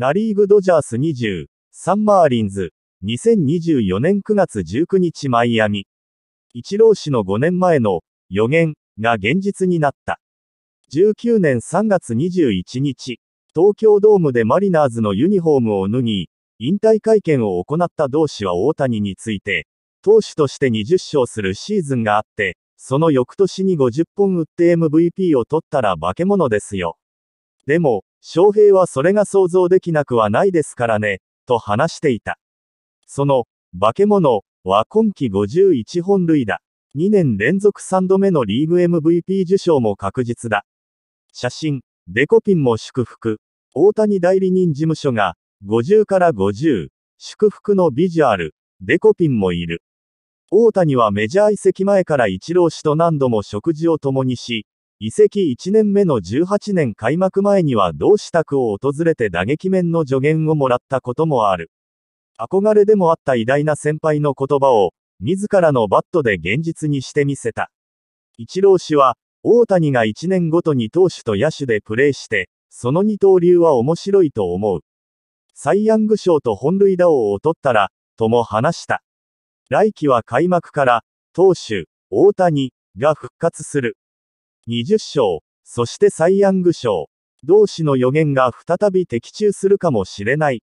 ナリーグドジャース20、サンマーリンズ、2024年9月19日マイアミ。一郎氏の5年前の予言が現実になった。19年3月21日、東京ドームでマリナーズのユニフォームを脱ぎ、引退会見を行った同氏は大谷について、投手として20勝するシーズンがあって、その翌年に50本打って MVP を取ったら化け物ですよ。でも、翔平はそれが想像できなくはないですからね、と話していた。その、化け物は今季51本塁打。2年連続3度目のリーグ MVP 受賞も確実だ。写真、デコピンも祝福。大谷代理人事務所が、50から50、祝福のビジュアル、デコピンもいる。大谷はメジャー移籍前から一郎氏と何度も食事を共にし、移籍1年目の18年開幕前には同志宅を訪れて打撃面の助言をもらったこともある。憧れでもあった偉大な先輩の言葉を、自らのバットで現実にしてみせた。一郎氏は、大谷が1年ごとに投手と野手でプレーして、その二刀流は面白いと思う。サイ・ヤング賞と本塁打王を取ったら、とも話した。来季は開幕から、投手、大谷、が復活する。20章、そしてサイ・ヤング賞。同志の予言が再び的中するかもしれない。